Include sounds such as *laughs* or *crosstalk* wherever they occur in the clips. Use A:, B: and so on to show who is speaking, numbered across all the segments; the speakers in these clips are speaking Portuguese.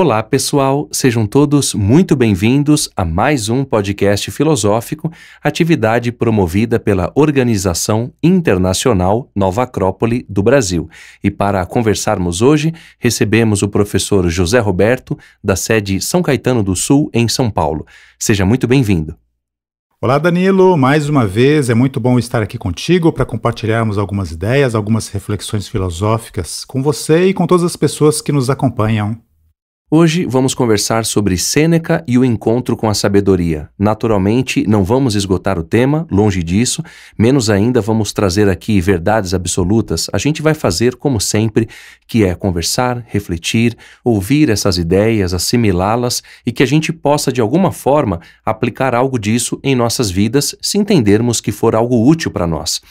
A: Olá, pessoal, sejam todos muito bem-vindos a mais um podcast filosófico, atividade promovida pela Organização Internacional Nova Acrópole do Brasil. E para conversarmos hoje, recebemos o professor José Roberto, da sede São Caetano do Sul, em São Paulo. Seja muito bem-vindo.
B: Olá, Danilo. Mais uma vez, é muito bom estar aqui contigo para compartilharmos algumas ideias, algumas reflexões filosóficas com você e com todas as pessoas que nos acompanham. Hoje vamos conversar
A: sobre Sêneca e o encontro com a sabedoria. Naturalmente, não vamos esgotar o tema, longe disso, menos ainda vamos trazer aqui verdades absolutas. A gente vai fazer como sempre, que é conversar, refletir, ouvir essas ideias, assimilá-las e que a gente possa de alguma forma aplicar algo disso em nossas vidas, se entendermos que for algo útil para nós.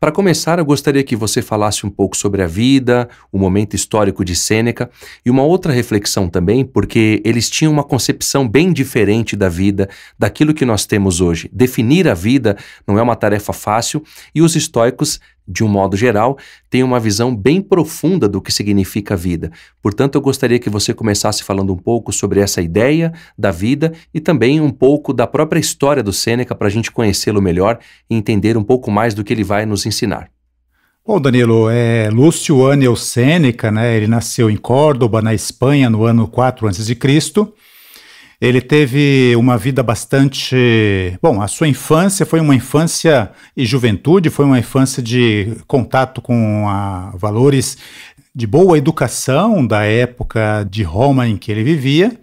A: Para começar, eu gostaria que você falasse um pouco sobre a vida, o momento histórico de Sêneca e uma outra reflexão também, porque eles tinham uma concepção bem diferente da vida, daquilo que nós temos hoje. Definir a vida não é uma tarefa fácil e os estoicos de um modo geral, tem uma visão bem profunda do que significa a vida. Portanto, eu gostaria que você começasse falando um pouco sobre essa ideia da vida e também um pouco da própria história do Sêneca para a gente conhecê-lo melhor e entender um pouco mais do que ele vai nos ensinar.
B: Bom, Danilo, é, Lúcio Anel Sêneca, né, ele nasceu em Córdoba, na Espanha, no ano 4 a.C., ele teve uma vida bastante. Bom, a sua infância foi uma infância e juventude, foi uma infância de contato com a, valores de boa educação da época de Roma em que ele vivia.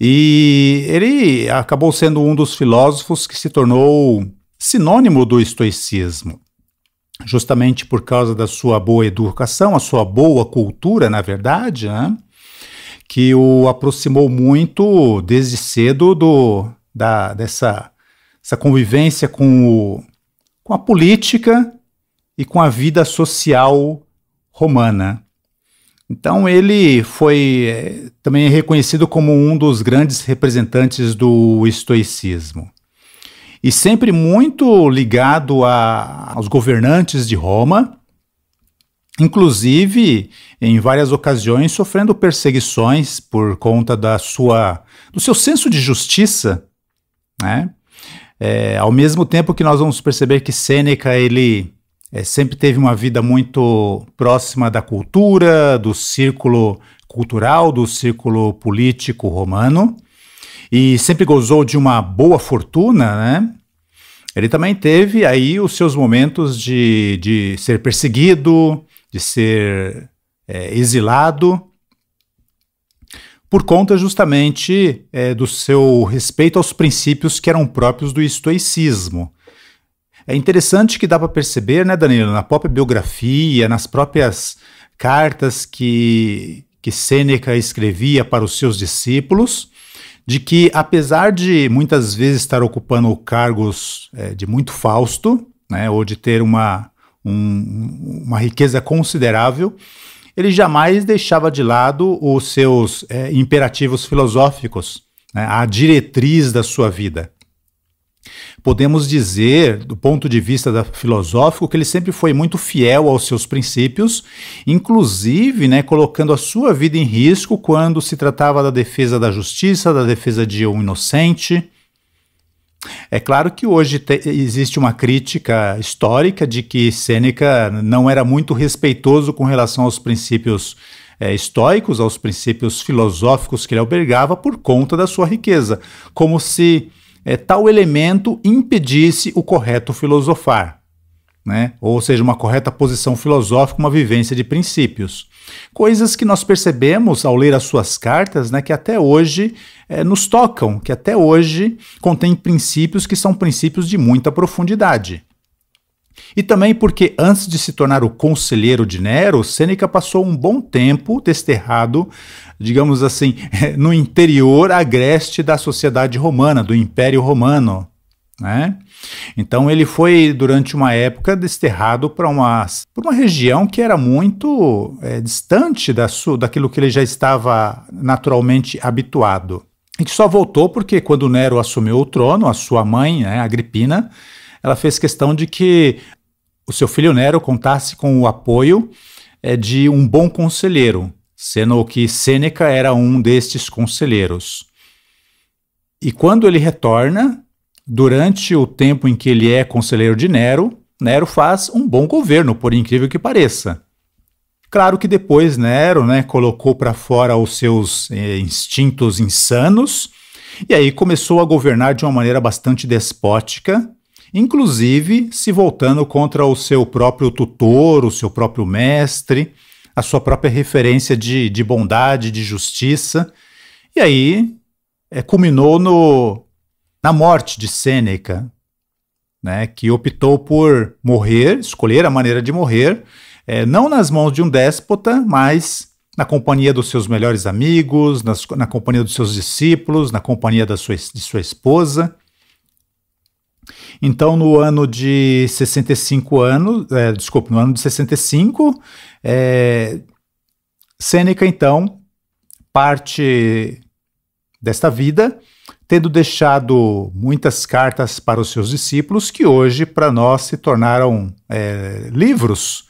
B: E ele acabou sendo um dos filósofos que se tornou sinônimo do estoicismo, justamente por causa da sua boa educação, a sua boa cultura, na verdade, né? que o aproximou muito desde cedo do, da, dessa essa convivência com, o, com a política e com a vida social romana. Então ele foi eh, também é reconhecido como um dos grandes representantes do estoicismo. E sempre muito ligado a, aos governantes de Roma, inclusive em várias ocasiões sofrendo perseguições por conta da sua do seu senso de justiça, né? É, ao mesmo tempo que nós vamos perceber que Sêneca ele é, sempre teve uma vida muito próxima da cultura, do círculo cultural, do círculo político romano e sempre gozou de uma boa fortuna, né? Ele também teve aí os seus momentos de, de ser perseguido, de ser é, exilado, por conta justamente é, do seu respeito aos princípios que eram próprios do estoicismo. É interessante que dá para perceber, né, Danilo, na própria biografia, nas próprias cartas que, que Sêneca escrevia para os seus discípulos, de que, apesar de muitas vezes estar ocupando cargos é, de muito Fausto, né, ou de ter uma, um, uma riqueza considerável, ele jamais deixava de lado os seus é, imperativos filosóficos, né, a diretriz da sua vida. Podemos dizer, do ponto de vista da, filosófico, que ele sempre foi muito fiel aos seus princípios, inclusive né, colocando a sua vida em risco quando se tratava da defesa da justiça, da defesa de um inocente, é claro que hoje te, existe uma crítica histórica de que Sêneca não era muito respeitoso com relação aos princípios é, estoicos, aos princípios filosóficos que ele albergava por conta da sua riqueza, como se é, tal elemento impedisse o correto filosofar né? ou seja, uma correta posição filosófica, uma vivência de princípios. Coisas que nós percebemos ao ler as suas cartas né, que até hoje é, nos tocam, que até hoje contém princípios que são princípios de muita profundidade. E também porque, antes de se tornar o conselheiro de Nero, Sêneca passou um bom tempo desterrado, digamos assim, *laughs* no interior agreste da sociedade romana, do Império Romano. Né? Então ele foi durante uma época desterrado para uma, uma região que era muito é, distante da daquilo que ele já estava naturalmente habituado. E que só voltou porque quando Nero assumiu o trono, a sua mãe, né, Agripina, ela fez questão de que o seu filho Nero contasse com o apoio é, de um bom conselheiro, sendo que Sêneca era um destes conselheiros. E quando ele retorna, Durante o tempo em que ele é conselheiro de Nero, Nero faz um bom governo, por incrível que pareça. Claro que depois Nero né, colocou para fora os seus eh, instintos insanos e aí começou a governar de uma maneira bastante despótica, inclusive se voltando contra o seu próprio tutor, o seu próprio mestre, a sua própria referência de, de bondade, de justiça. E aí é, culminou no na morte de Sêneca, né, que optou por morrer, escolher a maneira de morrer, é, não nas mãos de um déspota, mas na companhia dos seus melhores amigos, nas, na companhia dos seus discípulos, na companhia da sua, de sua esposa. Então, no ano de 65 anos, é, no ano de 65, é, eh, Sêneca, então, parte desta vida, tendo deixado muitas cartas para os seus discípulos, que hoje para nós se tornaram é, livros,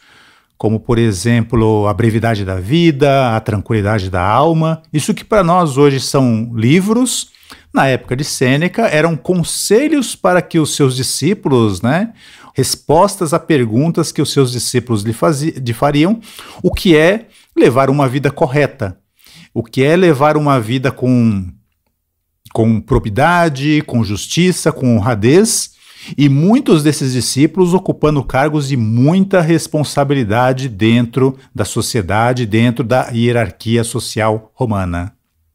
B: como por exemplo A Brevidade da Vida, A Tranquilidade da Alma. Isso que para nós hoje são livros, na época de Sêneca, eram conselhos para que os seus discípulos, né, respostas a perguntas que os seus discípulos lhe, faziam, lhe fariam, o que é levar uma vida correta, o que é levar uma vida com com propriedade, com justiça, com honradez, e muitos desses discípulos ocupando cargos de muita responsabilidade dentro da sociedade, dentro da hierarquia social romana.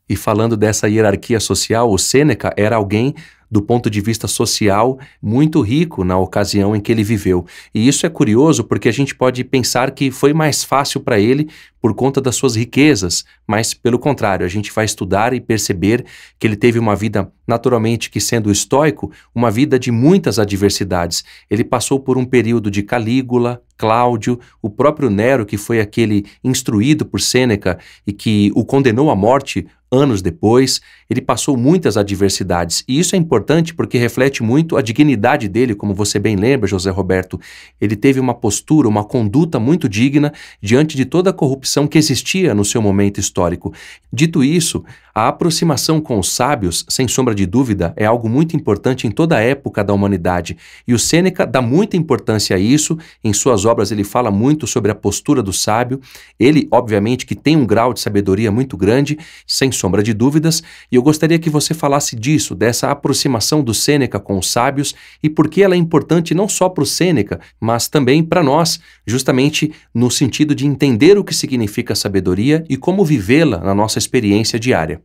B: E falando dessa hierarquia
A: social, o Sêneca era alguém do ponto de vista social muito rico na ocasião em que ele viveu. E isso é curioso porque a gente pode pensar que foi mais fácil para ele por conta das suas riquezas, mas pelo contrário, a gente vai estudar e perceber que ele teve uma vida, naturalmente, que sendo estoico, uma vida de muitas adversidades. Ele passou por um período de Calígula, Cláudio, o próprio Nero, que foi aquele instruído por Sêneca e que o condenou à morte anos depois, ele passou muitas adversidades. E isso é importante porque reflete muito a dignidade dele, como você bem lembra, José Roberto. Ele teve uma postura, uma conduta muito digna diante de toda a corrupção convicção que existia no seu momento histórico. Dito isso, a aproximação com os sábios, sem sombra de dúvida, é algo muito importante em toda a época da humanidade, e o Sêneca dá muita importância a isso. Em suas obras ele fala muito sobre a postura do sábio. Ele, obviamente, que tem um grau de sabedoria muito grande, sem sombra de dúvidas, e eu gostaria que você falasse disso, dessa aproximação do Sêneca com os sábios e por que ela é importante não só para o Sêneca, mas também para nós, justamente no sentido de entender o que significa significa sabedoria e como vivê-la na nossa experiência diária.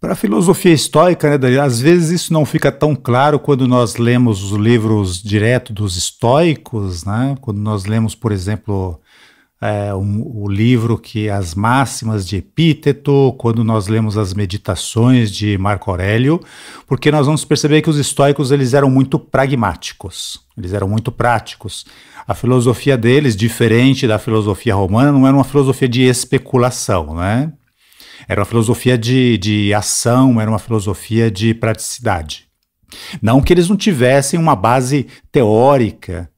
B: Para a filosofia estoica, né, Daniel, às vezes isso não fica tão claro quando nós lemos os livros direto dos estoicos, né? quando nós lemos, por exemplo, é, um, o livro que as máximas de Epíteto, quando nós lemos as meditações de Marco Aurélio, porque nós vamos perceber que os estoicos eles eram muito pragmáticos, eles eram muito práticos. A filosofia deles, diferente da filosofia romana, não era uma filosofia de especulação, né? Era uma filosofia de, de ação, era uma filosofia de praticidade. Não que eles não tivessem uma base teórica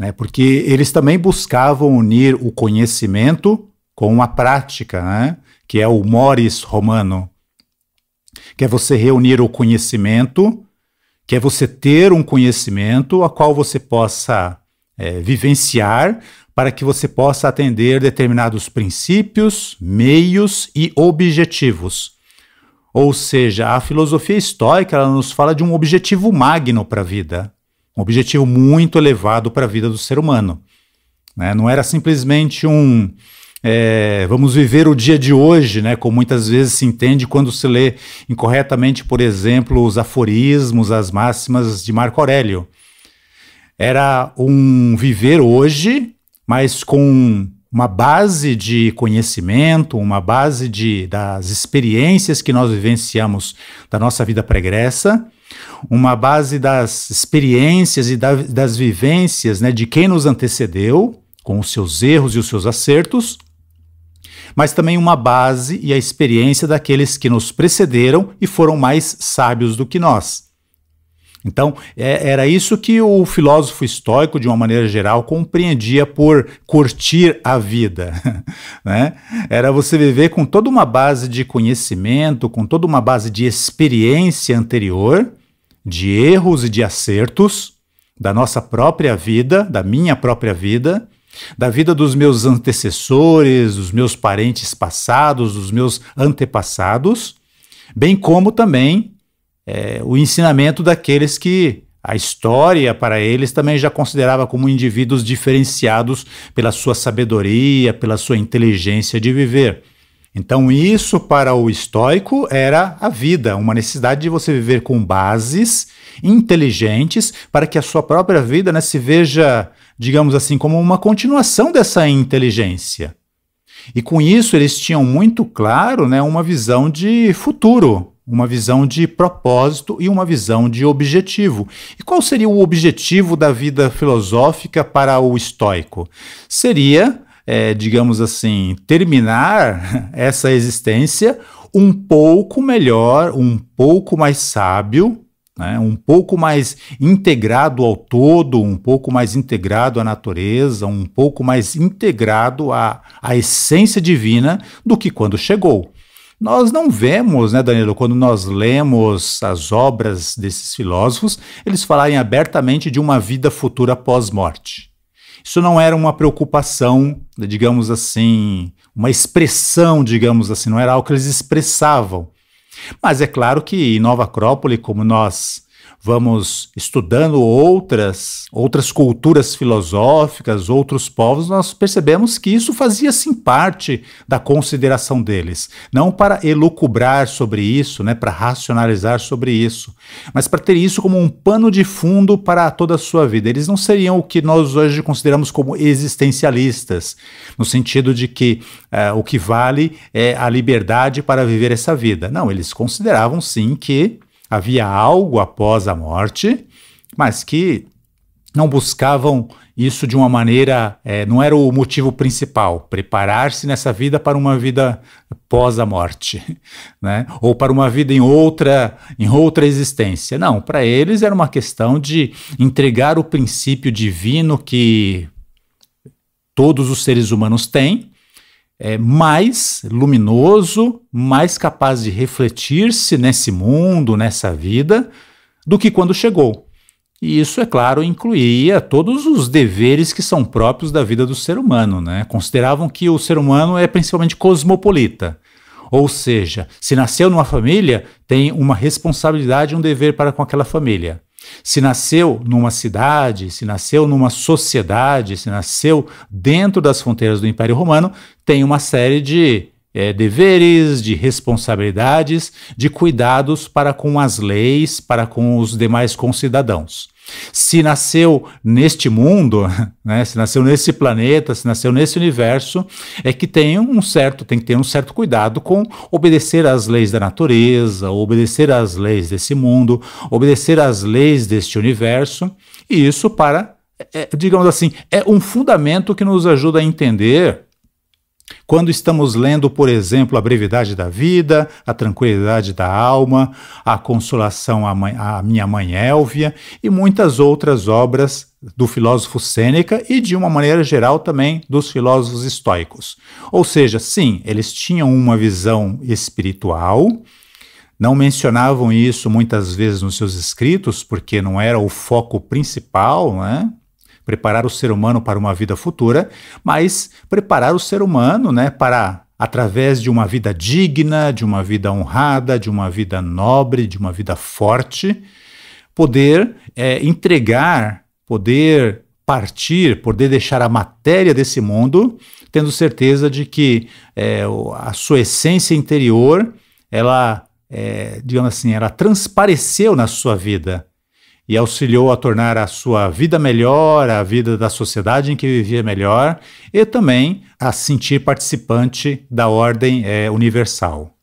B: né? porque eles também buscavam unir o conhecimento com a prática, né? que é o moris romano, que é você reunir o conhecimento, que é você ter um conhecimento a qual você possa é, vivenciar para que você possa atender determinados princípios, meios e objetivos. Ou seja, a filosofia estoica ela nos fala de um objetivo magno para a vida um objetivo muito elevado para a vida do ser humano. Né? Não era simplesmente um é, vamos viver o dia de hoje, né? como muitas vezes se entende quando se lê incorretamente, por exemplo, os aforismos, as máximas de Marco Aurélio. Era um viver hoje, mas com uma base de conhecimento, uma base de, das experiências que nós vivenciamos da nossa vida pregressa uma base das experiências e da, das vivências né, de quem nos antecedeu, com os seus erros e os seus acertos, mas também uma base e a experiência daqueles que nos precederam e foram mais sábios do que nós. Então, é, era isso que o filósofo estoico, de uma maneira geral, compreendia por curtir a vida. *laughs* né? Era você viver com toda uma base de conhecimento, com toda uma base de experiência anterior, de erros e de acertos da nossa própria vida, da minha própria vida, da vida dos meus antecessores, dos meus parentes passados, dos meus antepassados, bem como também é, o ensinamento daqueles que a história para eles também já considerava como indivíduos diferenciados pela sua sabedoria, pela sua inteligência de viver. Então, isso para o estoico era a vida, uma necessidade de você viver com bases inteligentes para que a sua própria vida né, se veja, digamos assim, como uma continuação dessa inteligência. E com isso, eles tinham muito claro né, uma visão de futuro, uma visão de propósito e uma visão de objetivo. E qual seria o objetivo da vida filosófica para o estoico? Seria é, digamos assim, terminar *laughs* essa existência um pouco melhor, um pouco mais sábio, né? um pouco mais integrado ao todo, um pouco mais integrado à natureza, um pouco mais integrado à, à essência divina do que quando chegou. Nós não vemos, né, Danilo, quando nós lemos as obras desses filósofos, eles falarem abertamente de uma vida futura pós-morte. Isso não era uma preocupação, digamos assim, uma expressão, digamos assim, não era algo que eles expressavam. Mas é claro que em Nova Acrópole, como nós vamos estudando outras, outras culturas filosóficas, outros povos, nós percebemos que isso fazia sim parte da consideração deles, não para elucubrar sobre isso, né, para racionalizar sobre isso, mas para ter isso como um pano de fundo para toda a sua vida. Eles não seriam o que nós hoje consideramos como existencialistas, no sentido de que uh, o que vale é a liberdade para viver essa vida. Não, eles consideravam sim que havia algo após a morte, mas que não buscavam isso de uma maneira, é, não era o motivo principal, preparar-se nessa vida para uma vida pós a morte, *laughs* né? ou para uma vida em outra, em outra existência. Não, para eles era uma questão de entregar o princípio divino que todos os seres humanos têm é, mais luminoso, mais capaz de refletir-se nesse mundo, nessa vida, do que quando chegou. E isso, é claro, incluía todos os deveres que são próprios da vida do ser humano. Né? Consideravam que o ser humano é principalmente cosmopolita. Ou seja, se nasceu numa família, tem uma responsabilidade, um dever para com aquela família. Se nasceu numa cidade, se nasceu numa sociedade, se nasceu dentro das fronteiras do Império Romano, tem uma série de é, deveres, de responsabilidades, de cuidados para com as leis, para com os demais concidadãos. Se nasceu neste mundo, *laughs* né, se nasceu nesse planeta, se nasceu nesse universo, é que tem um certo, tem que ter um certo cuidado com obedecer às leis da natureza, obedecer às leis desse mundo, obedecer às leis deste universo, e isso para, é, é digamos assim, é um fundamento que nos ajuda a entender quando estamos lendo, por exemplo, a brevidade da vida, a tranquilidade da alma, a consolação à, mãe, à minha mãe Elvia e muitas outras obras do filósofo Sêneca e, de uma maneira geral, também dos filósofos estoicos. Ou seja, sim, eles tinham uma visão espiritual, não mencionavam isso muitas vezes nos seus escritos, porque não era o foco principal, né? preparar o ser humano para uma vida futura, mas preparar o ser humano né, para, através de uma vida digna, de uma vida honrada, de uma vida nobre, de uma vida forte, poder é, entregar, poder partir, poder deixar a matéria desse mundo, tendo certeza de que é, a sua essência interior, ela, é, digamos assim, ela transpareceu na sua vida e auxiliou a tornar a sua vida melhor, a vida da sociedade em que vivia melhor, e também a sentir participante da ordem é, universal.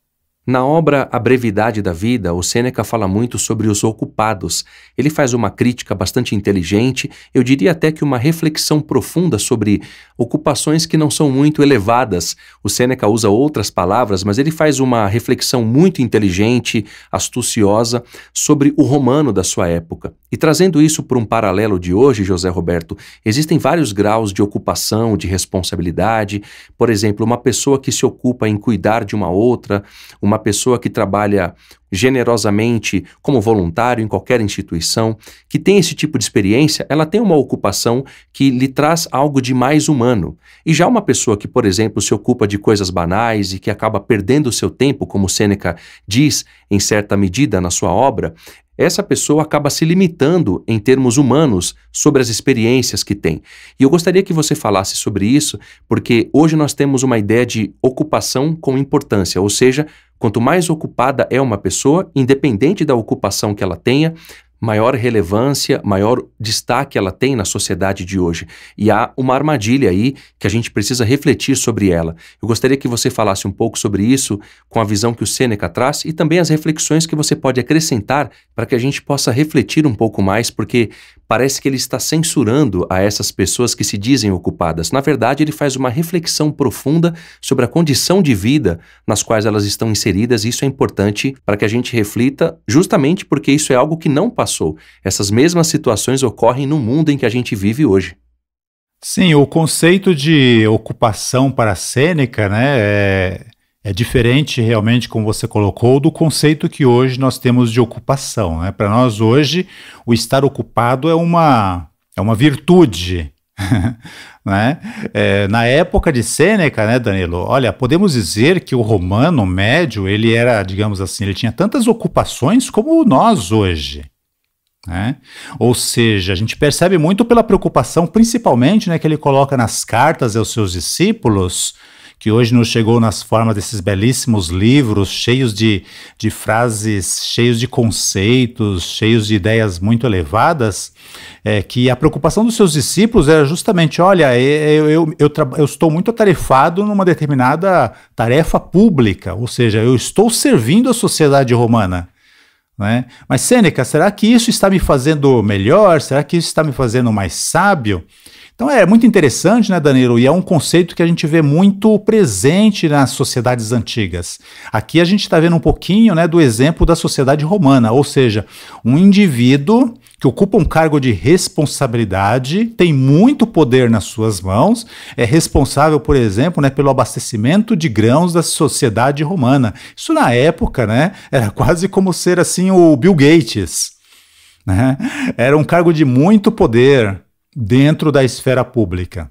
B: Na obra A Brevidade da
A: Vida, o Sêneca fala muito sobre os ocupados. Ele faz uma crítica bastante inteligente, eu diria até que uma reflexão profunda sobre ocupações que não são muito elevadas. O Sêneca usa outras palavras, mas ele faz uma reflexão muito inteligente, astuciosa, sobre o romano da sua época. E trazendo isso para um paralelo de hoje, José Roberto, existem vários graus de ocupação, de responsabilidade. Por exemplo, uma pessoa que se ocupa em cuidar de uma outra, uma uma pessoa que trabalha generosamente como voluntário em qualquer instituição, que tem esse tipo de experiência, ela tem uma ocupação que lhe traz algo de mais humano. E já uma pessoa que, por exemplo, se ocupa de coisas banais e que acaba perdendo o seu tempo, como Sêneca diz em certa medida na sua obra, essa pessoa acaba se limitando em termos humanos sobre as experiências que tem. E eu gostaria que você falasse sobre isso, porque hoje nós temos uma ideia de ocupação com importância, ou seja, Quanto mais ocupada é uma pessoa, independente da ocupação que ela tenha, maior relevância, maior destaque ela tem na sociedade de hoje. E há uma armadilha aí que a gente precisa refletir sobre ela. Eu gostaria que você falasse um pouco sobre isso, com a visão que o Sêneca traz e também as reflexões que você pode acrescentar para que a gente possa refletir um pouco mais, porque parece que ele está censurando a essas pessoas que se dizem ocupadas. Na verdade, ele faz uma reflexão profunda sobre a condição de vida nas quais elas estão inseridas, e isso é importante para que a gente reflita, justamente porque isso é algo que não passou. Essas mesmas situações ocorrem no mundo em que a gente vive hoje.
B: Sim, o conceito de ocupação para Sêneca, né, é é diferente realmente, como você colocou, do conceito que hoje nós temos de ocupação. Né? Para nós hoje, o estar ocupado é uma, é uma virtude. *laughs* né? É, na época de Sêneca, né, Danilo? Olha, podemos dizer que o romano médio ele era, digamos assim, ele tinha tantas ocupações como nós hoje. Né? Ou seja, a gente percebe muito pela preocupação, principalmente, né, que ele coloca nas cartas aos seus discípulos que hoje nos chegou nas formas desses belíssimos livros, cheios de, de frases, cheios de conceitos, cheios de ideias muito elevadas, é, que a preocupação dos seus discípulos era justamente: olha, eu, eu, eu, eu estou muito atarefado numa determinada tarefa pública, ou seja, eu estou servindo a sociedade romana. Né? Mas, Sêneca, será que isso está me fazendo melhor? Será que isso está me fazendo mais sábio? Então é muito interessante, né, Danilo? E é um conceito que a gente vê muito presente nas sociedades antigas. Aqui a gente está vendo um pouquinho né, do exemplo da sociedade romana, ou seja, um indivíduo que ocupa um cargo de responsabilidade, tem muito poder nas suas mãos, é responsável, por exemplo, né, pelo abastecimento de grãos da sociedade romana. Isso na época, né, era quase como ser assim o Bill Gates. Né? Era um cargo de muito poder dentro da esfera pública.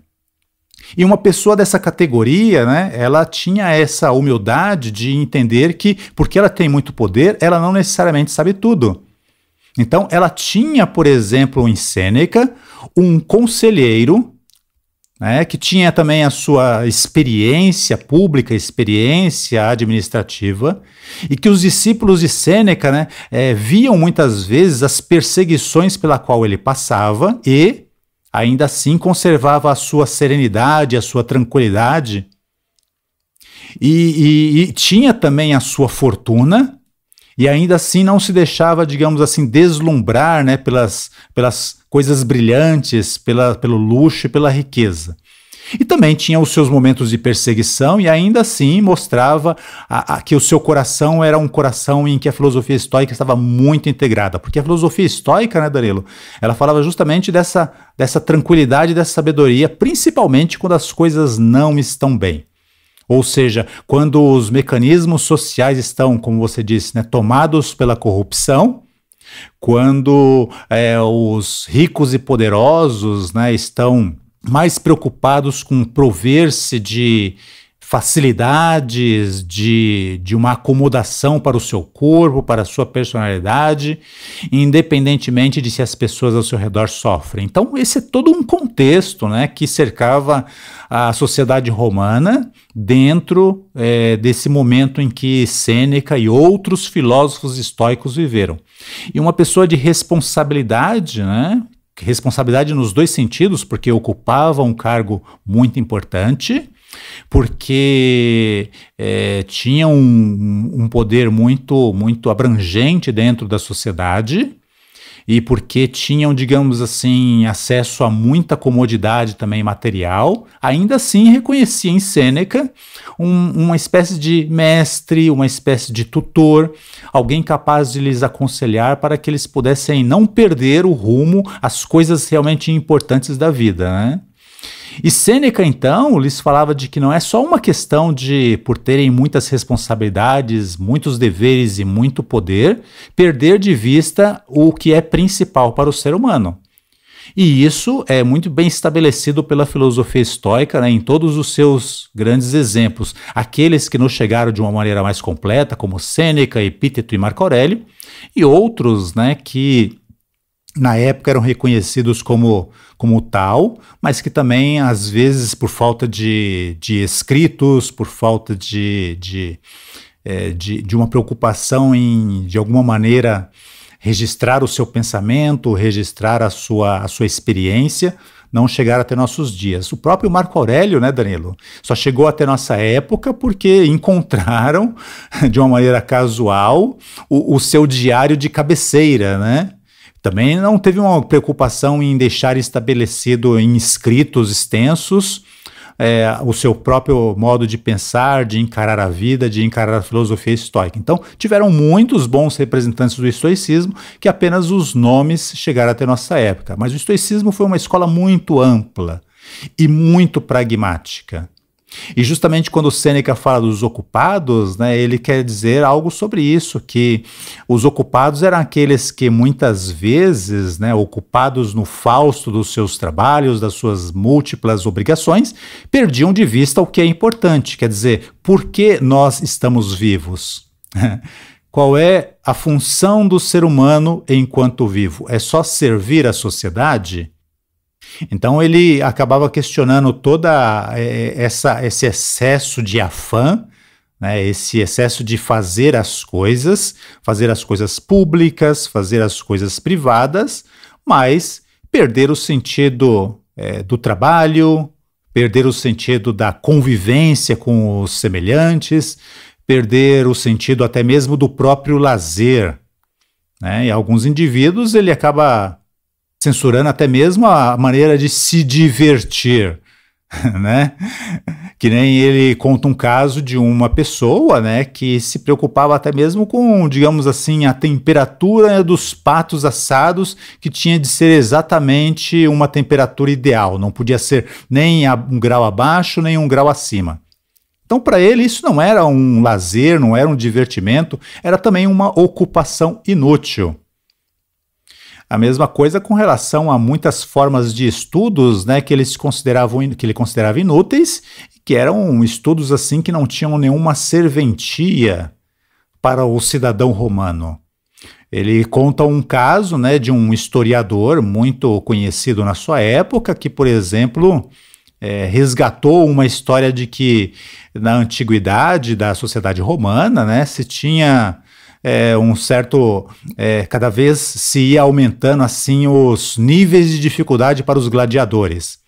B: E uma pessoa dessa categoria, né, ela tinha essa humildade de entender que, porque ela tem muito poder, ela não necessariamente sabe tudo. Então, ela tinha, por exemplo, em Sêneca, um conselheiro né, que tinha também a sua experiência pública, experiência administrativa, e que os discípulos de Sêneca né, é, viam muitas vezes as perseguições pela qual ele passava e ainda assim conservava a sua serenidade, a sua tranquilidade. E, e, e, tinha também a sua fortuna, e ainda assim não se deixava, digamos assim, deslumbrar né, pelas, pelas coisas brilhantes, pela, pelo luxo e pela riqueza. E também tinha os seus momentos de perseguição e ainda assim mostrava a, a, que o seu coração era um coração em que a filosofia estoica estava muito integrada. Porque a filosofia estoica, né, Danilo, ela falava justamente dessa, dessa tranquilidade, dessa sabedoria, principalmente quando as coisas não estão bem. Ou seja, quando os mecanismos sociais estão, como você disse, né, tomados pela corrupção, quando é, os ricos e poderosos né, estão mais preocupados com prover-se de facilidades, de, de uma acomodação para o seu corpo, para a sua personalidade, independentemente de se as pessoas ao seu redor sofrem. Então, esse é todo um contexto né, que cercava a sociedade romana dentro é, desse momento em que Sêneca e outros filósofos estoicos viveram. E uma pessoa de responsabilidade, né, responsabilidade nos dois sentidos, porque ocupava um cargo muito importante, porque é, tinha um, um poder muito, muito abrangente dentro da sociedade e porque tinham, digamos assim, acesso a muita comodidade também material, ainda assim reconhecia em Sêneca um, uma espécie de mestre, uma espécie de tutor, alguém capaz de lhes aconselhar para que eles pudessem não perder o rumo às coisas realmente importantes da vida, né? E Sêneca, então, lhes falava de que não é só uma questão de, por terem muitas responsabilidades, muitos deveres e muito poder, perder de vista o que é principal para o ser humano. E isso é muito bem estabelecido pela filosofia estoica né, em todos os seus grandes exemplos. Aqueles que nos chegaram de uma maneira mais completa, como Sêneca, Epíteto e Marco Aurélio, e outros né, que na época eram reconhecidos como, como tal, mas que também, às vezes, por falta de, de escritos, por falta de, de, é, de, de, uma preocupação em, de alguma maneira, registrar o seu pensamento, registrar a sua, a sua experiência, não chegaram até nossos dias. O próprio Marco Aurélio, né, Danilo, só chegou até nossa época porque encontraram, *laughs* de uma maneira casual, o, o seu diário de cabeceira, né? Também não teve uma preocupação em deixar estabelecido em escritos extensos é, o seu próprio modo de pensar, de encarar a vida, de encarar a filosofia estoica. Então, tiveram muitos bons representantes do estoicismo, que apenas os nomes chegaram até nossa época. Mas o estoicismo foi uma escola muito ampla e muito pragmática. E justamente quando Sêneca fala dos ocupados, né, ele quer dizer algo sobre isso, que os ocupados eram aqueles que muitas vezes, né, ocupados no fausto dos seus trabalhos, das suas múltiplas obrigações, perdiam de vista o que é importante, quer dizer, por que nós estamos vivos? *laughs* Qual é a função do ser humano enquanto vivo? É só servir a sociedade? Então ele acabava questionando toda eh, eh, essa esse excesso de afã, né, esse excesso de fazer as coisas, fazer as coisas públicas, fazer as coisas privadas, mas perder o sentido é, do trabalho, perder o sentido da convivência com os semelhantes, perder o sentido até mesmo do próprio lazer. Né? E alguns indivíduos ele acaba censurando até mesmo a maneira de se divertir, *laughs* né? Que nem ele conta um caso de uma pessoa, né, que se preocupava até mesmo com, digamos assim, a temperatura dos patos assados, que tinha de ser exatamente uma temperatura ideal, não podia ser nem um grau abaixo, nem um grau acima. Então, para ele, isso não era um lazer, não era um divertimento, era também uma ocupação inútil. A mesma coisa com relação a muitas formas de estudos, né, que eles consideravam que ele considerava inúteis, que eram estudos assim que não tinham nenhuma serventia para o cidadão romano. Ele conta um caso, né, de um historiador muito conhecido na sua época, que, por exemplo, é, resgatou uma história de que na antiguidade da sociedade romana, né, se tinha é, um certo. É, cada vez se ia aumentando assim os níveis de dificuldade para os gladiadores.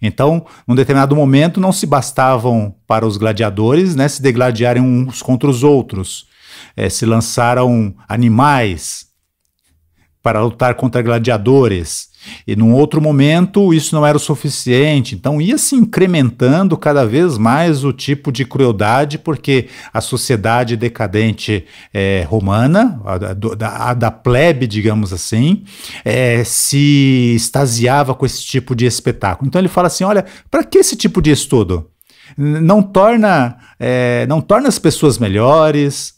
B: Então, num determinado momento, não se bastavam para os gladiadores né, se degladiarem uns contra os outros. É, se lançaram animais para lutar contra gladiadores. E num outro momento isso não era o suficiente. Então ia se incrementando cada vez mais o tipo de crueldade, porque a sociedade decadente é, romana, a, da, a da plebe, digamos assim, é, se extasiava com esse tipo de espetáculo. Então ele fala assim: olha, para que esse tipo de estudo? Não torna, é, não torna as pessoas melhores,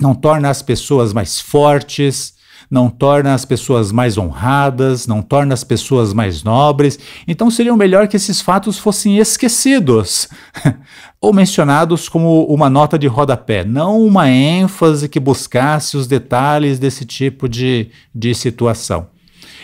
B: não torna as pessoas mais fortes não torna as pessoas mais honradas, não torna as pessoas mais nobres. Então seria melhor que esses fatos fossem esquecidos *laughs* ou mencionados como uma nota de rodapé, não uma ênfase que buscasse os detalhes desse tipo de, de situação.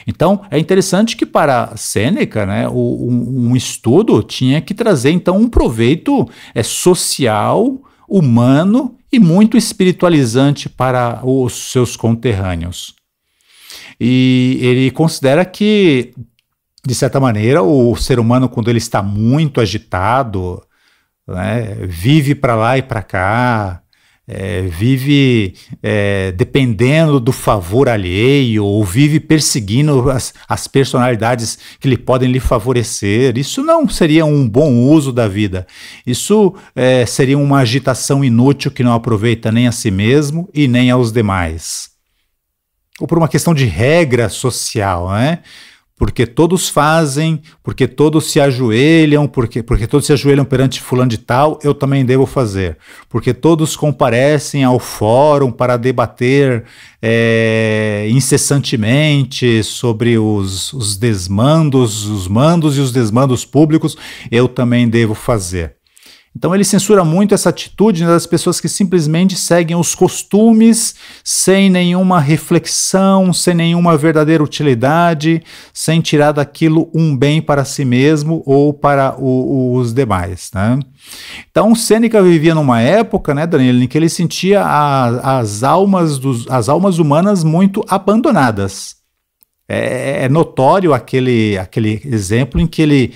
B: Então, é interessante que para Sêneca, né, um, um, estudo tinha que trazer então um proveito é, social humano e muito espiritualizante para os seus conterrâneos. E ele considera que, de certa maneira, o ser humano, quando ele está muito agitado, né, vive para lá e para cá, é, vive é, dependendo do favor alheio ou vive perseguindo as, as personalidades que lhe podem lhe favorecer. Isso não seria um bom uso da vida. Isso é, seria uma agitação inútil que não aproveita nem a si mesmo e nem aos demais. Ou por uma questão de regra social, né? porque todos fazem, porque todos se ajoelham, porque, porque todos se ajoelham perante fulano de tal, eu também devo fazer. Porque todos comparecem ao fórum para debater é, incessantemente sobre os, os desmandos, os mandos e os desmandos públicos, eu também devo fazer. Então ele censura muito essa atitude né, das pessoas que simplesmente seguem os costumes sem nenhuma reflexão, sem nenhuma verdadeira utilidade, sem tirar daquilo um bem para si mesmo ou para o, os demais. Né? Então Sêneca vivia numa época, né, Danilo, em que ele sentia a, as, almas dos, as almas humanas muito abandonadas. É, é, é notório aquele, aquele exemplo em que ele.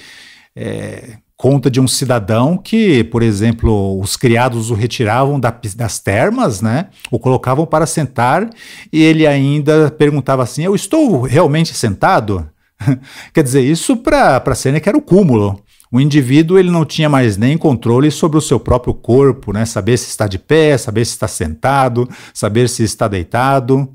B: É, conta de um cidadão que, por exemplo, os criados o retiravam da, das termas, né? O colocavam para sentar e ele ainda perguntava assim: Eu estou realmente sentado? *laughs* Quer dizer, isso para Sêneca era o cúmulo. O indivíduo ele não tinha mais nem controle sobre o seu próprio corpo, né? Saber se está de pé, saber se está sentado, saber se está deitado.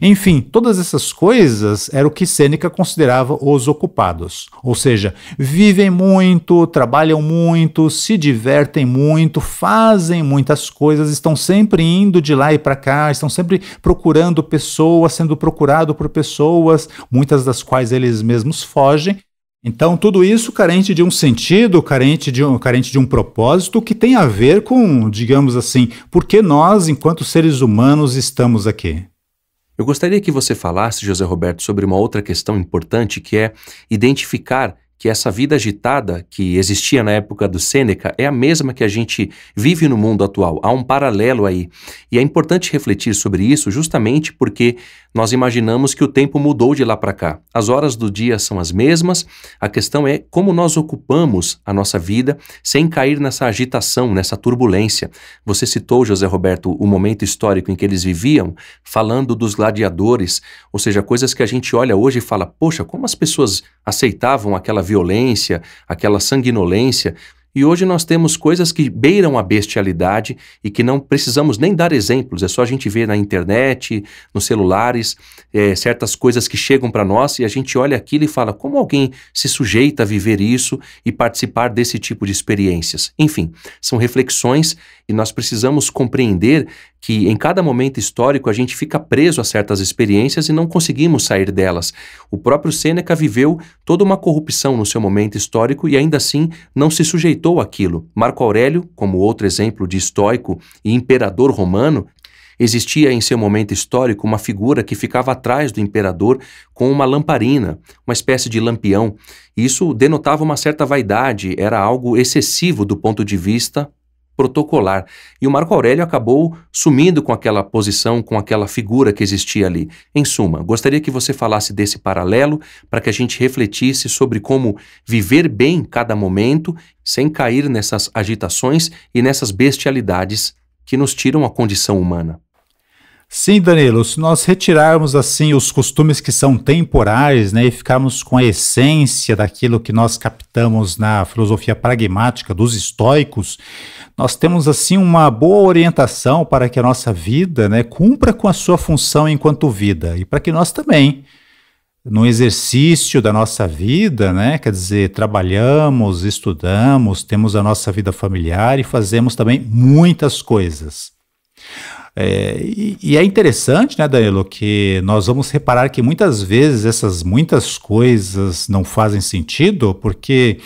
B: Enfim, todas essas coisas era o que Sêneca considerava os ocupados, ou seja, vivem muito, trabalham muito, se divertem muito, fazem muitas coisas, estão sempre indo de lá e para cá, estão sempre procurando pessoas, sendo procurado por pessoas, muitas das quais eles mesmos fogem, então, tudo isso carente de um sentido, carente de um, carente de um propósito que tem a ver com, digamos assim, por que nós, enquanto seres humanos, estamos aqui. Eu gostaria que você falasse, José Roberto, sobre uma outra questão importante que é
A: identificar que essa vida agitada que existia na época do Sêneca é a mesma que a gente vive no mundo atual. Há um paralelo aí. E é importante refletir sobre isso justamente porque nós imaginamos que o tempo mudou de lá para cá. As horas do dia são as mesmas. A questão é como nós ocupamos a nossa vida sem cair nessa agitação, nessa turbulência. Você citou, José Roberto, o momento histórico em que eles viviam, falando dos gladiadores, ou seja, coisas que a gente olha hoje e fala: poxa, como as pessoas aceitavam aquela violência, aquela sanguinolência. E hoje nós temos coisas que beiram a bestialidade e que não precisamos nem dar exemplos, é só a gente ver na internet, nos celulares, é, certas coisas que chegam para nós e a gente olha aquilo e fala: como alguém se sujeita a viver isso e participar desse tipo de experiências? Enfim, são reflexões e nós precisamos compreender que em cada momento histórico a gente fica preso a certas experiências e não conseguimos sair delas. O próprio Sêneca viveu toda uma corrupção no seu momento histórico e ainda assim não se sujeitou àquilo. Marco Aurélio, como outro exemplo de estoico e imperador romano, Existia em seu momento histórico uma figura que ficava atrás do imperador com uma lamparina, uma espécie de lampião. Isso denotava uma certa vaidade, era algo excessivo do ponto de vista protocolar. E o Marco Aurélio acabou sumindo com aquela posição, com aquela figura que existia ali. Em suma, gostaria que você falasse desse paralelo para que a gente refletisse sobre como viver bem cada momento sem cair nessas agitações e nessas bestialidades que nos tiram a condição humana.
B: Sim, Danilo, se nós retirarmos assim os costumes que são temporais né, e ficarmos com a essência daquilo que nós captamos na filosofia pragmática dos estoicos, nós temos assim uma boa orientação para que a nossa vida né, cumpra com a sua função enquanto vida e para que nós também, no exercício da nossa vida, né, quer dizer, trabalhamos, estudamos, temos a nossa vida familiar e fazemos também muitas coisas. É, e, e, é interessante, né, Danilo, que nós vamos reparar que muitas vezes essas muitas coisas não fazem sentido porque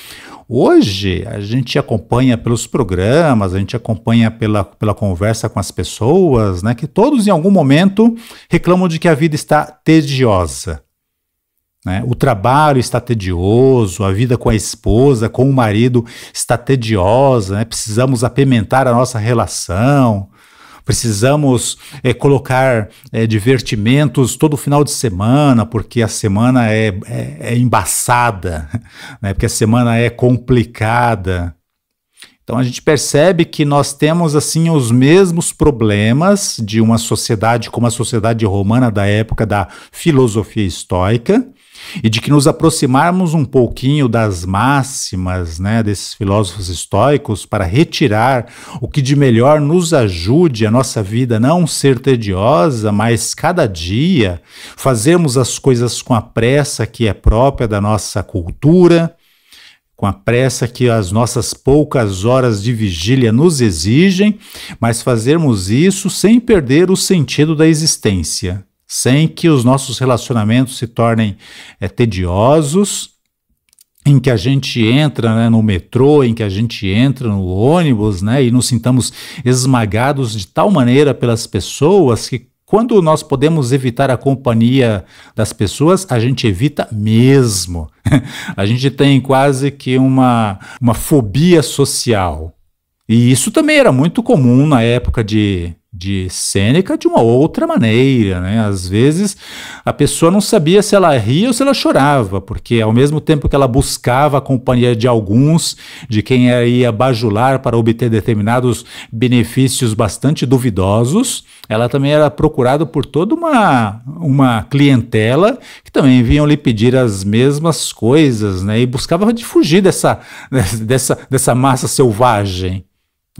B: Hoje a gente acompanha pelos programas, a gente acompanha pela, pela conversa com as pessoas, né, que todos em algum momento reclamam de que a vida está tediosa. Né? O trabalho está tedioso, a vida com a esposa, com o marido está tediosa, né? precisamos apimentar a nossa relação precisamos é, colocar é, divertimentos todo final de semana, porque a semana é, é, é embaçada, *laughs* né? porque a semana é complicada. Então a gente percebe que nós temos assim os mesmos problemas de uma sociedade como a sociedade romana da época da filosofia estoica, e de que nos aproximarmos um pouquinho das máximas né, desses filósofos estoicos para retirar o que de melhor nos ajude a nossa vida não ser tediosa, mas cada dia fazermos as coisas com a pressa que é própria da nossa cultura, com a pressa que as nossas poucas horas de vigília nos exigem, mas fazermos isso sem perder o sentido da existência sem que os nossos relacionamentos se tornem é, tediosos, em que a gente entra né, no metrô, em que a gente entra no ônibus, né, e nos sintamos esmagados de tal maneira pelas pessoas que quando nós podemos evitar a companhia das pessoas, a gente evita mesmo. *laughs* a gente tem quase que uma, uma fobia social. E isso também era muito comum na época de de Sêneca de uma outra maneira, né? Às vezes a pessoa não sabia se ela ria ou se ela chorava, porque ao mesmo tempo que ela buscava a companhia de alguns, de quem ia bajular para obter determinados benefícios bastante duvidosos, ela também era procurada por toda uma, uma clientela que também vinham lhe pedir as mesmas coisas, né? E buscava de fugir dessa, *laughs* dessa, dessa massa selvagem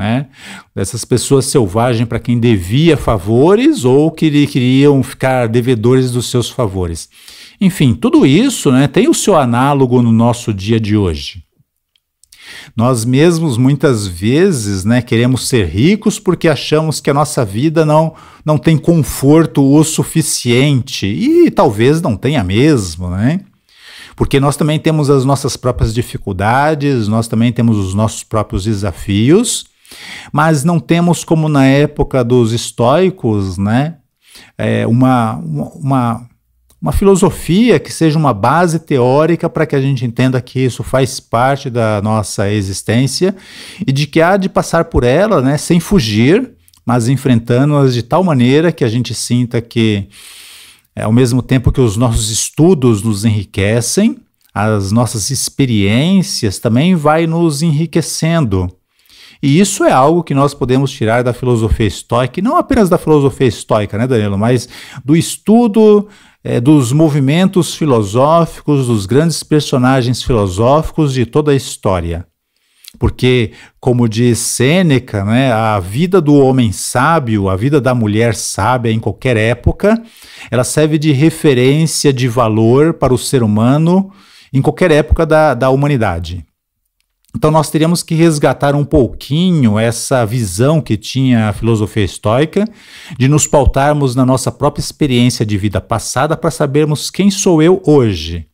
B: né? Dessas pessoas selvagens para quem devia favores ou que queriam ficar devedores dos seus favores. Enfim, tudo isso né, tem o seu análogo no nosso dia de hoje. Nós mesmos muitas vezes né, queremos ser ricos porque achamos que a nossa vida não, não tem conforto o suficiente e talvez não tenha mesmo, né? Porque nós também temos as nossas próprias dificuldades, nós também temos os nossos próprios desafios mas não temos como na época dos estoicos, né? É, uma, uma, uma filosofia que seja uma base teórica para que a gente entenda que isso faz parte da nossa existência e de que há de passar por ela, né, sem fugir, mas enfrentando-as de tal maneira que a gente sinta que, é, ao mesmo tempo que os nossos estudos nos enriquecem, as nossas experiências também vai nos enriquecendo. E isso é algo que nós podemos tirar da filosofia estoica, e não apenas da filosofia estoica, né, Danilo, mas do estudo é, dos movimentos filosóficos, dos grandes personagens filosóficos de toda a história. Porque, como diz Sêneca, né, a vida do homem sábio, a vida da mulher sábia em qualquer época, ela serve de referência de valor para o ser humano em qualquer época da, da humanidade. Então nós teríamos que resgatar um pouquinho essa visão que tinha a filosofia estoica de nos pautarmos na nossa própria experiência de vida passada para sabermos quem sou eu hoje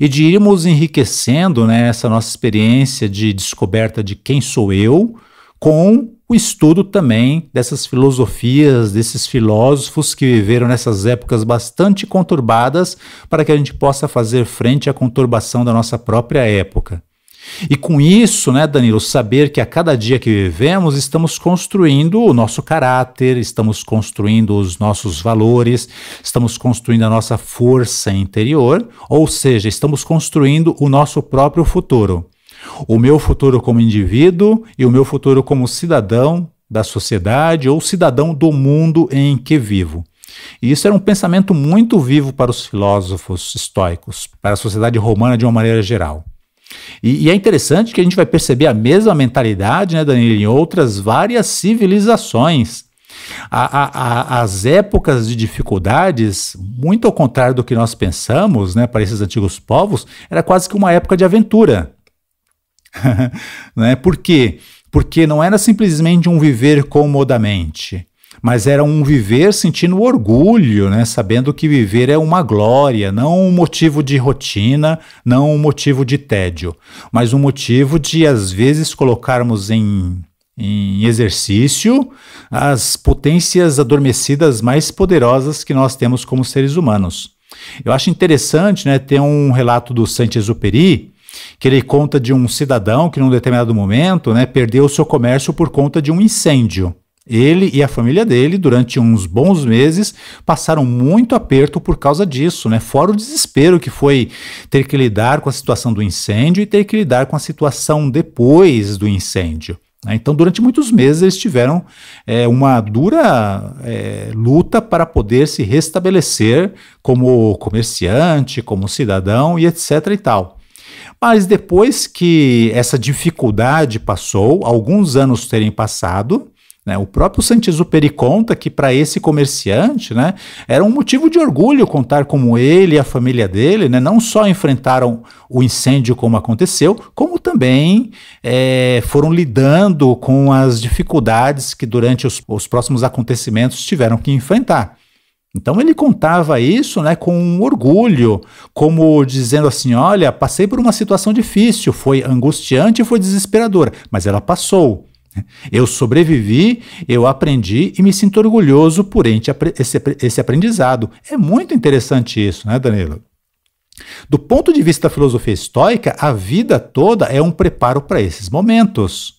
B: e de irmos enriquecendo né, essa nossa experiência de descoberta de quem sou eu com o estudo também dessas filosofias, desses filósofos que viveram nessas épocas bastante conturbadas, para que a gente possa fazer frente à conturbação da nossa própria época. E com isso, né, Danilo, saber que a cada dia que vivemos estamos construindo o nosso caráter, estamos construindo os nossos valores, estamos construindo a nossa força interior, ou seja, estamos construindo o nosso próprio futuro. O meu futuro como indivíduo e o meu futuro como cidadão da sociedade ou cidadão do mundo em que vivo. E isso era um pensamento muito vivo para os filósofos estoicos, para a sociedade romana de uma maneira geral. E, e, é interessante que a gente vai perceber a mesma mentalidade, né, Danilo, em outras várias civilizações. A, a, a, as épocas de dificuldades, muito ao contrário do que nós pensamos, né, para esses antigos povos, era quase que uma época de aventura. *laughs* né? Por quê? Porque não era simplesmente um viver comodamente, mas era um viver sentindo orgulho, né? sabendo que viver é uma glória, não um motivo de rotina, não um motivo de tédio, mas um motivo de, às vezes, colocarmos em, em exercício as potências adormecidas mais poderosas que nós temos como seres humanos. Eu acho interessante né, ter um relato do Saint-Exupéry, que ele conta de um cidadão que, num determinado momento, né, perdeu o seu comércio por conta de um incêndio. Ele e a família dele, durante uns bons meses, passaram muito aperto por causa disso, né? Fora o desespero que foi ter que lidar com a situação do incêndio e ter que lidar com a situação depois do incêndio. Né? Então, durante muitos meses, eles tiveram é, uma dura é, luta para poder se restabelecer como comerciante, como cidadão e etc. e tal. Mas depois que essa dificuldade passou, alguns anos terem passado, né? O próprio Santizo exupéry conta que para esse comerciante né, era um motivo de orgulho contar como ele e a família dele né, não só enfrentaram o incêndio como aconteceu, como também é, foram lidando com as dificuldades que durante os, os próximos acontecimentos tiveram que enfrentar. Então ele contava isso né, com orgulho, como dizendo assim: olha, passei por uma situação difícil, foi angustiante e foi desesperadora, mas ela passou. Eu sobrevivi, eu aprendi e me sinto orgulhoso por ente, esse, esse aprendizado. É muito interessante isso, né, Danilo? Do ponto de vista da filosofia estoica, a vida toda é um preparo para esses momentos,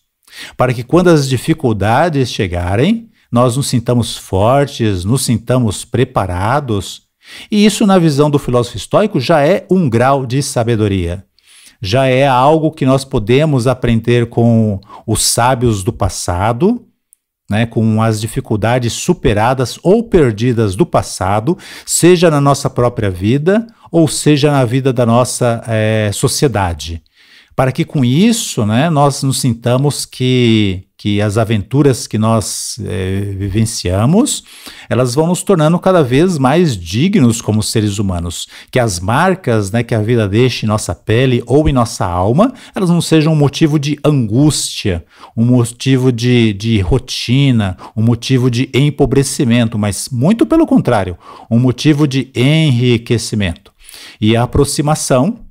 B: para que quando as dificuldades chegarem, nós nos sintamos fortes, nos sintamos preparados. E isso, na visão do filósofo estoico, já é um grau de sabedoria já é algo que nós podemos aprender com os sábios do passado, né, com as dificuldades superadas ou perdidas do passado, seja na nossa própria vida ou seja na vida da nossa é, sociedade. Para que com isso né, nós nos sintamos que que as aventuras que nós é, vivenciamos, elas vão nos tornando cada vez mais dignos como seres humanos. Que as marcas né, que a vida deixa em nossa pele ou em nossa alma, elas não sejam um motivo de angústia, um motivo de, de rotina, um motivo de empobrecimento, mas muito pelo contrário, um motivo de enriquecimento. E a aproximação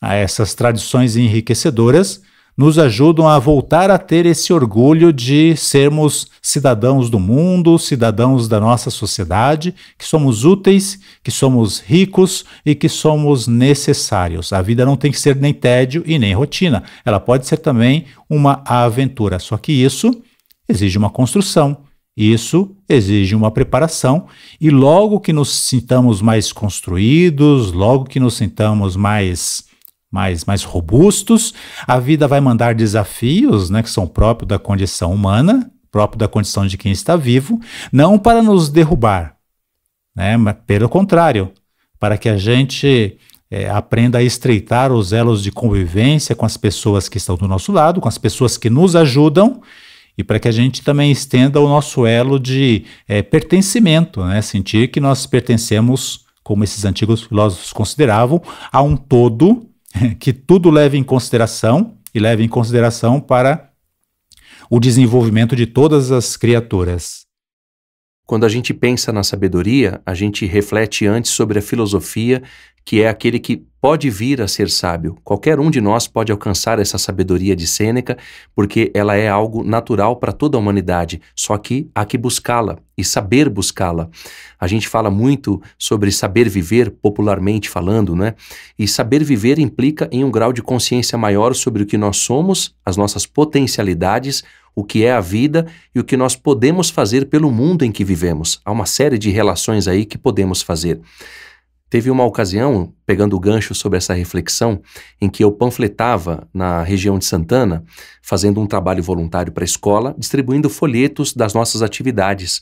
B: a essas tradições enriquecedoras nos ajudam a voltar a ter esse orgulho de sermos cidadãos do mundo, cidadãos da nossa sociedade, que somos úteis, que somos ricos e que somos necessários. A vida não tem que ser nem tédio e nem rotina, ela pode ser também uma aventura, só que isso exige uma construção. Isso exige uma preparação e logo que nos sintamos mais construídos, logo que nos sintamos mais mais, mais robustos. A vida vai mandar desafios, né, que são próprios da condição humana, próprio da condição de quem está vivo, não para nos derrubar, né, mas pelo contrário, para que a gente é, aprenda a estreitar os elos de convivência com as pessoas que estão do nosso lado, com as pessoas que nos ajudam. E para que a gente também estenda o nosso elo de é, pertencimento, né? sentir que nós pertencemos como esses antigos filósofos consideravam, a um todo *laughs* que tudo leve em consideração e leve em consideração para o desenvolvimento de todas as criaturas. Quando a gente pensa na sabedoria, a
A: gente reflete antes sobre a filosofia que é aquele que pode vir a ser sábio. Qualquer um de nós pode alcançar essa sabedoria de Sêneca, porque ela é algo natural para toda a humanidade, só que há que buscá-la e saber buscá-la. A gente fala muito sobre saber viver, popularmente falando, né? E saber viver implica em um grau de consciência maior sobre o que nós somos, as nossas potencialidades, o que é a vida e o que nós podemos fazer pelo mundo em que vivemos. Há uma série de relações aí que podemos fazer. Teve uma ocasião, pegando o gancho sobre essa reflexão, em que eu panfletava na região de Santana, fazendo um trabalho voluntário para a escola, distribuindo folhetos das nossas atividades.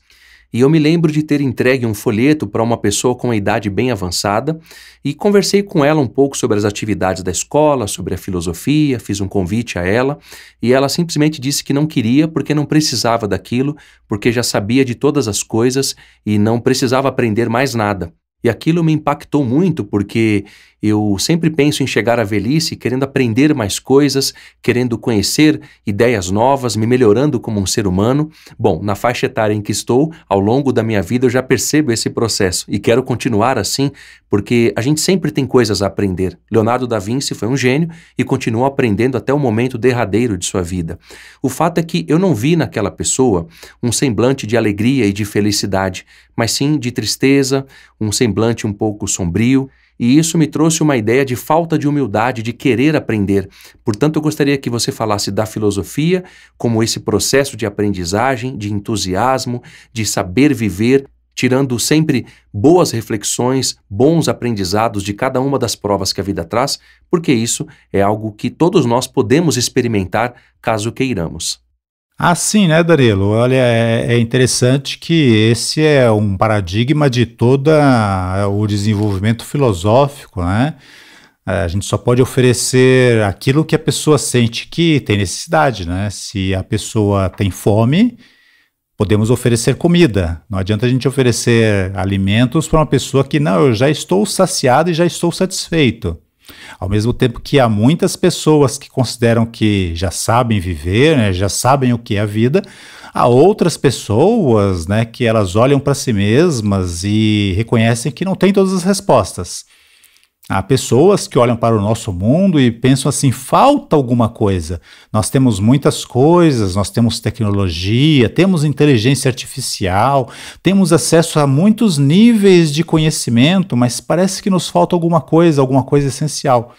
A: E eu me lembro de ter entregue um folheto para uma pessoa com a idade bem avançada e conversei com ela um pouco sobre as atividades da escola, sobre a filosofia, fiz um convite a ela e ela simplesmente disse que não queria porque não precisava daquilo, porque já sabia de todas as coisas e não precisava aprender mais nada. E aquilo me impactou muito, porque eu sempre penso em chegar à velhice querendo aprender mais coisas, querendo conhecer ideias novas, me melhorando como um ser humano. Bom, na faixa etária em que estou, ao longo da minha vida eu já percebo esse processo e quero continuar assim, porque a gente sempre tem coisas a aprender. Leonardo da Vinci foi um gênio e continuou aprendendo até o momento derradeiro de sua vida. O fato é que eu não vi naquela pessoa um semblante de alegria e de felicidade, mas sim de tristeza, um semblante um pouco sombrio e isso me trouxe uma ideia de falta de humildade, de querer aprender. Portanto, eu gostaria que você falasse da filosofia como esse processo de aprendizagem, de entusiasmo, de saber viver, tirando sempre boas reflexões, bons aprendizados de cada uma das provas que a vida traz, porque isso é algo que todos nós podemos experimentar caso queiramos.
B: Ah, sim, né, Danilo? Olha, é, é interessante que esse é um paradigma de todo é, o desenvolvimento filosófico, né? É, a gente só pode oferecer aquilo que a pessoa sente que tem necessidade, né? Se a pessoa tem fome, podemos oferecer comida. Não adianta a gente oferecer alimentos para uma pessoa que, não, eu já estou saciado e já estou satisfeito. Ao mesmo tempo que há muitas pessoas que consideram que já sabem viver, né, já sabem o que é a vida, há outras pessoas né, que elas olham para si mesmas e reconhecem que não têm todas as respostas. Há pessoas que olham para o nosso mundo e pensam assim: falta alguma coisa. Nós temos muitas coisas, nós temos tecnologia, temos inteligência artificial, temos acesso a muitos níveis de conhecimento, mas parece que nos falta alguma coisa, alguma coisa essencial.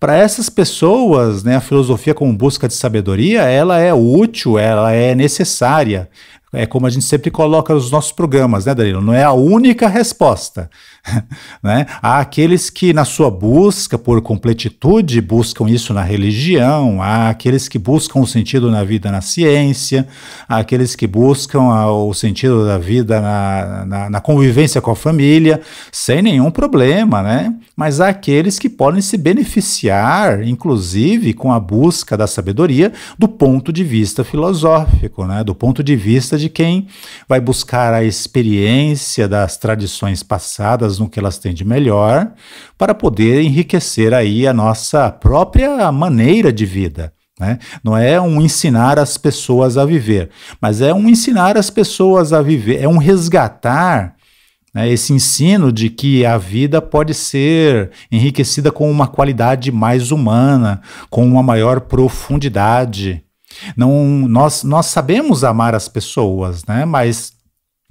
B: Para essas pessoas, né, a filosofia como busca de sabedoria, ela é útil, ela é necessária. É como a gente sempre coloca nos nossos programas, né, Danilo? Não é a única resposta, *laughs* né? Há aqueles que, na sua busca por completitude, buscam isso na religião, há aqueles que buscam o sentido na vida na ciência, há aqueles que buscam o sentido da vida na, na, na convivência com a família, sem nenhum problema, né? Mas há aqueles que podem se beneficiar, inclusive, com a busca da sabedoria do ponto de vista filosófico, né? do ponto de vista de quem vai buscar a experiência das tradições passadas elas no que elas têm de melhor, para poder enriquecer aí a nossa própria maneira de vida. Né? Não é um ensinar as pessoas a viver, mas é um ensinar as pessoas a viver, é um resgatar né, esse ensino de que a vida pode ser enriquecida com uma qualidade mais humana, com uma maior profundidade. Não, nós, nós sabemos amar as pessoas, né? mas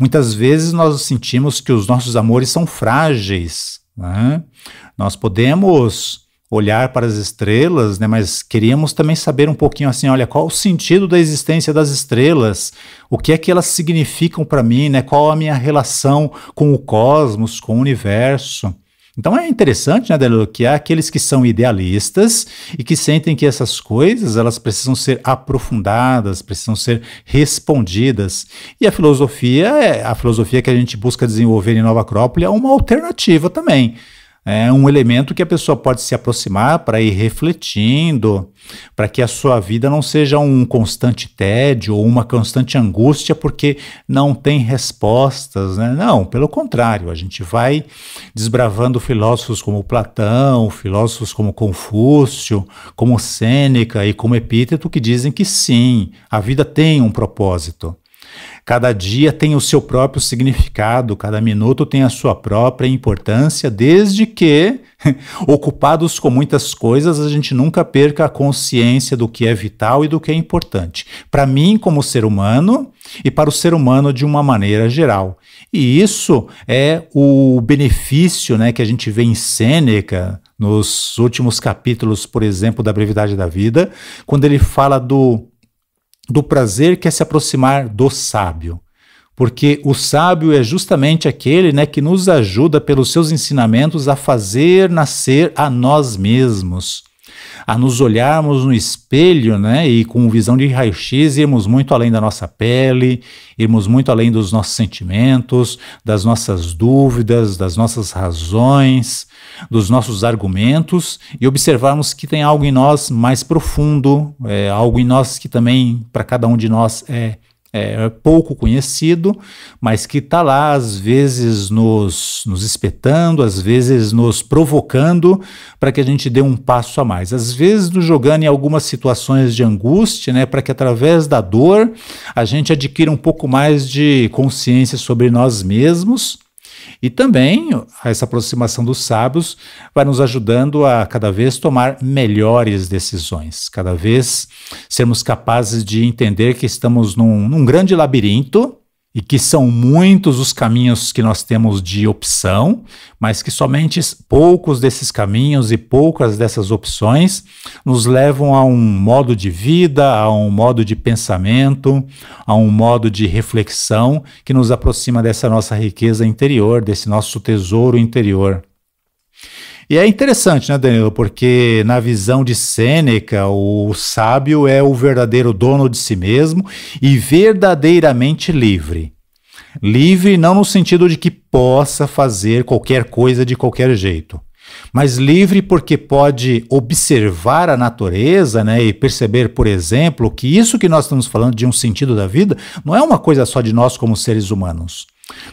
B: Muitas vezes nós sentimos que os nossos amores são frágeis. Né? Nós podemos olhar para as estrelas, né? mas queríamos também saber um pouquinho assim, olha, qual o sentido da existência das estrelas? O que é que elas significam para mim? Né? Qual a minha relação com o cosmos, com o universo? Então é interessante, né, Delilo, que há aqueles que são idealistas e que sentem que essas coisas elas precisam ser aprofundadas, precisam ser respondidas. E a filosofia, é, a filosofia que a gente busca desenvolver em Nova Acrópole é uma alternativa também é um elemento que a pessoa pode se aproximar para ir refletindo, para que a sua vida não seja um constante tédio ou uma constante angústia porque não tem respostas. Né? Não, pelo contrário, a gente vai desbravando filósofos como Platão, filósofos como Confúcio, como Sêneca e como Epíteto que dizem que sim, a vida tem um propósito. Cada dia tem o seu próprio significado, cada minuto tem a sua própria importância, desde que, *laughs* ocupados com muitas coisas, a gente nunca perca a consciência do que é vital e do que é importante. Para mim, como ser humano, e para o ser humano de uma maneira geral. E isso é o benefício né, que a gente vê em Sêneca, nos últimos capítulos, por exemplo, da Brevidade da Vida, quando ele fala do do prazer que é se aproximar do sábio. Porque o sábio é justamente aquele né, que nos ajuda pelos seus ensinamentos a fazer nascer a nós mesmos, a nos olharmos no espelho né, e com visão de raio-x irmos muito além da nossa pele, irmos muito além dos nossos sentimentos, das nossas dúvidas, das nossas razões, dos nossos argumentos e observarmos que tem algo em nós mais profundo, é, algo em nós que também, para cada um de nós, é, é, é pouco conhecido, mas que está lá, às vezes, nos, nos espetando, às vezes, nos provocando para que a gente dê um passo a mais. Às vezes, nos jogando em algumas situações de angústia, né, para que através da dor a gente adquira um pouco mais de consciência sobre nós mesmos e também essa aproximação dos sábios vai nos ajudando a cada vez tomar melhores decisões, cada vez sermos capazes de entender que estamos num, num grande labirinto e que são muitos os caminhos que nós temos de opção, mas que somente poucos desses caminhos e poucas dessas opções nos levam a um modo de vida, a um modo de pensamento, a um modo de reflexão que nos aproxima dessa nossa riqueza interior, desse nosso tesouro interior. E é interessante, né, Danilo? Porque na visão de Sêneca, o sábio é o verdadeiro dono de si mesmo e verdadeiramente livre. Livre não no sentido de que possa fazer qualquer coisa de qualquer jeito, mas livre porque pode observar a natureza né, e perceber, por exemplo, que isso que nós estamos falando de um sentido da vida não é uma coisa só de nós como seres humanos.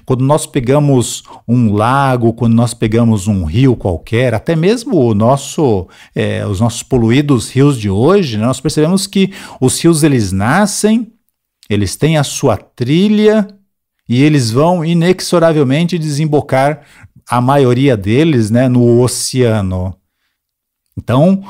B: Quando nós pegamos um lago, quando nós pegamos um rio qualquer, até mesmo nosso, é, os nossos poluídos rios de hoje, né, nós percebemos que os rios eles nascem, eles têm a sua trilha e eles vão inexoravelmente desembocar a maioria deles né, no oceano. Então,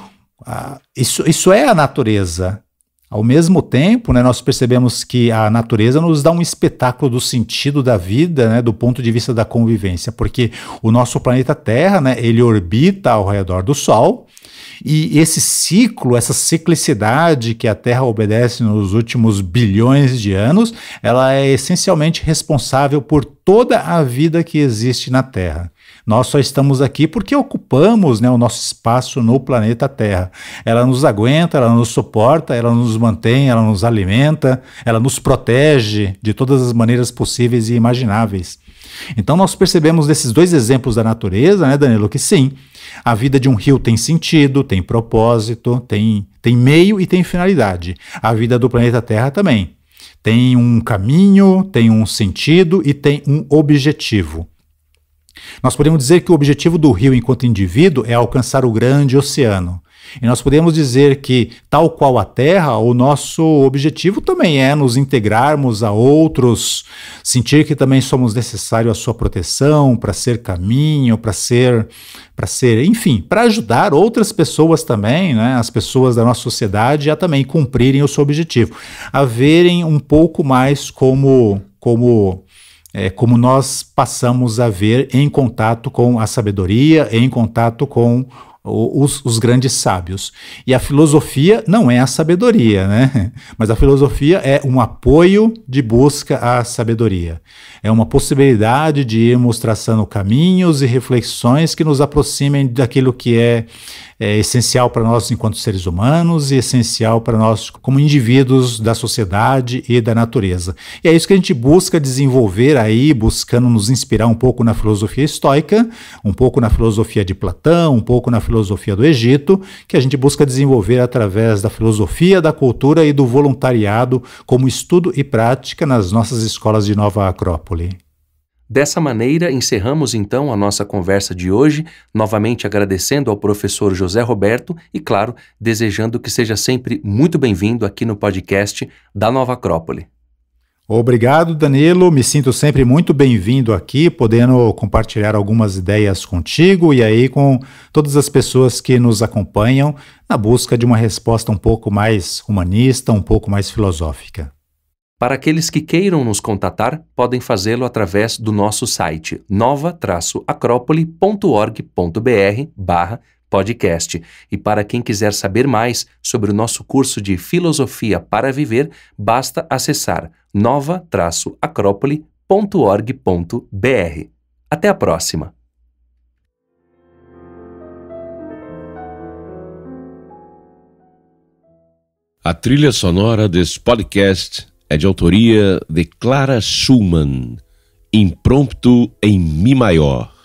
B: isso, isso é a natureza. Ao mesmo tempo, né, nós percebemos que a natureza nos dá um espetáculo do sentido da vida, né, do ponto de vista da convivência, porque o nosso planeta Terra, né, ele orbita ao redor do Sol, e esse ciclo, essa ciclicidade que a Terra obedece nos últimos bilhões de anos, ela é essencialmente responsável por toda a vida que existe na Terra. Nós só estamos aqui porque ocupamos né, o nosso espaço no planeta Terra. Ela nos aguenta, ela nos suporta, ela nos mantém, ela nos alimenta, ela nos protege de todas as maneiras possíveis e imagináveis. Então nós percebemos desses dois exemplos da natureza, né, Danilo, que sim, a vida de um rio tem sentido, tem propósito, tem, tem meio e tem finalidade. A vida do planeta Terra também. Tem um caminho, tem um sentido e tem um objetivo. Nós podemos dizer que o objetivo do rio enquanto indivíduo é alcançar o grande oceano. E nós podemos dizer que, tal qual a Terra, o nosso objetivo também é nos integrarmos a outros, sentir que também somos necessários à sua proteção, para ser caminho, para ser, para ser, enfim, para ajudar outras pessoas também, né, as pessoas da nossa sociedade a também cumprirem o seu objetivo, a verem um pouco mais como como é, como nós passamos a ver em contato com a sabedoria, em contato com os, os, grandes sábios. E a filosofia não é a sabedoria, né? *laughs* Mas a filosofia é um apoio de busca à sabedoria. É uma possibilidade de irmos traçando caminhos e reflexões que nos aproximem daquilo que é, é essencial para nós enquanto seres humanos e essencial para nós como indivíduos da sociedade e da natureza. E é isso que a gente busca desenvolver aí, buscando nos inspirar um pouco na filosofia estoica, um pouco na filosofia de Platão, um pouco na filosofia filosofia do Egito, que a gente busca desenvolver através da filosofia, da cultura e do voluntariado como estudo e prática nas nossas escolas de Nova Acrópole.
A: Dessa maneira, encerramos então a nossa conversa de hoje, novamente agradecendo ao professor José Roberto e, claro, desejando que seja sempre muito bem-vindo aqui no podcast da Nova Acrópole.
B: Obrigado, Danilo. Me sinto sempre muito bem-vindo aqui, podendo compartilhar algumas ideias contigo e aí com todas as pessoas que nos acompanham na busca de uma resposta um pouco mais humanista, um pouco mais filosófica.
A: Para aqueles que queiram nos contatar, podem fazê-lo através do nosso site nova-acrópole.org.br/barra podcast. E para quem quiser saber mais sobre o nosso curso de Filosofia para Viver, basta acessar nova-acrópole.org.br. Até a próxima! A trilha sonora desse podcast é de autoria de Clara Schumann, Imprompto em Mi maior.